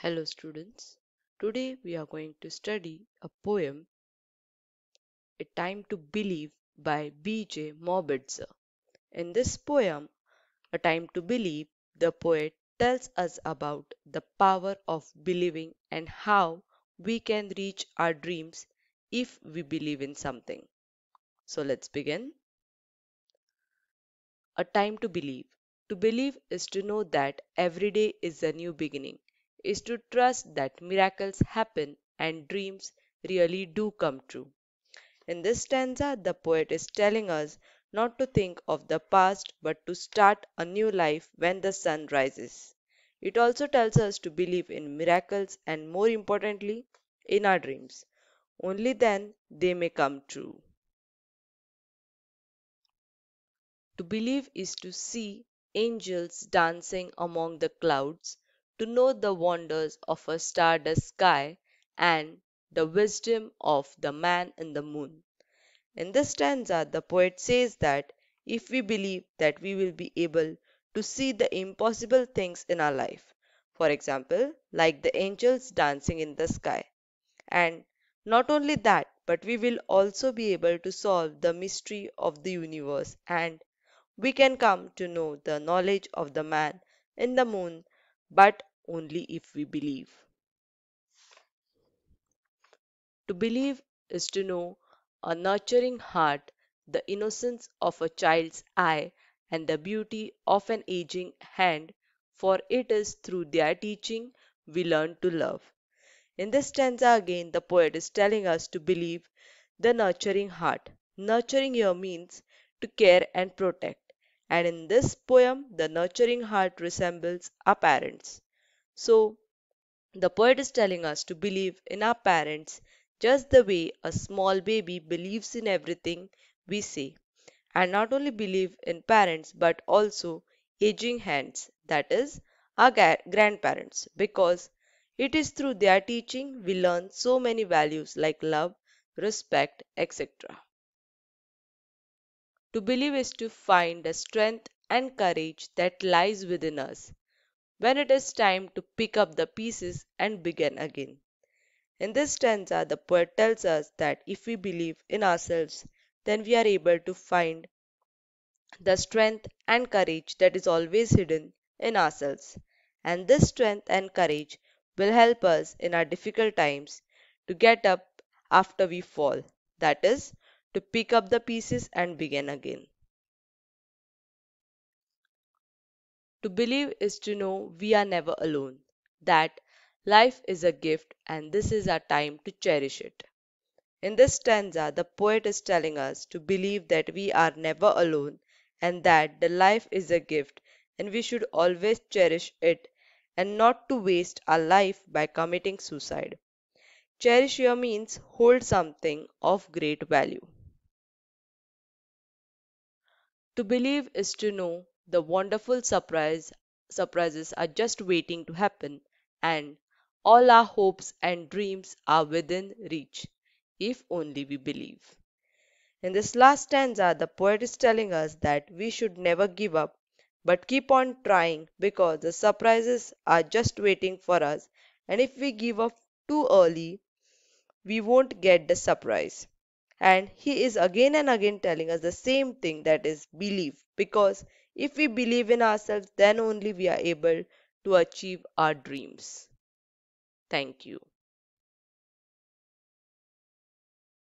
Hello students, today we are going to study a poem A Time to Believe by B.J. Mobitzer. In this poem, A Time to Believe, the poet tells us about the power of believing and how we can reach our dreams if we believe in something. So let's begin. A Time to Believe. To believe is to know that every day is a new beginning is to trust that miracles happen and dreams really do come true. In this stanza, the poet is telling us not to think of the past but to start a new life when the sun rises. It also tells us to believe in miracles and, more importantly, in our dreams. Only then they may come true. To believe is to see angels dancing among the clouds to know the wonders of a stardust sky and the wisdom of the man in the moon. In this stanza, the poet says that if we believe that we will be able to see the impossible things in our life, for example, like the angels dancing in the sky. And not only that, but we will also be able to solve the mystery of the universe and we can come to know the knowledge of the man in the moon, but only if we believe. To believe is to know a nurturing heart, the innocence of a child's eye, and the beauty of an aging hand, for it is through their teaching we learn to love. In this stanza again, the poet is telling us to believe the nurturing heart. Nurturing here means to care and protect. And in this poem, the nurturing heart resembles a parents. So, the poet is telling us to believe in our parents just the way a small baby believes in everything we say. And not only believe in parents but also aging hands, that is, our grandparents, because it is through their teaching we learn so many values like love, respect, etc. To believe is to find the strength and courage that lies within us when it is time to pick up the pieces and begin again. In this stanza, the poet tells us that if we believe in ourselves, then we are able to find the strength and courage that is always hidden in ourselves. And this strength and courage will help us in our difficult times to get up after we fall, that is, to pick up the pieces and begin again. To believe is to know we are never alone, that life is a gift and this is our time to cherish it. In this stanza, the poet is telling us to believe that we are never alone and that the life is a gift and we should always cherish it and not to waste our life by committing suicide. Cherish here means hold something of great value. To believe is to know the wonderful surprise surprises are just waiting to happen and all our hopes and dreams are within reach if only we believe. In this last stanza, the poet is telling us that we should never give up but keep on trying because the surprises are just waiting for us and if we give up too early, we won't get the surprise. And he is again and again telling us the same thing that is believe because if we believe in ourselves, then only we are able to achieve our dreams. Thank you.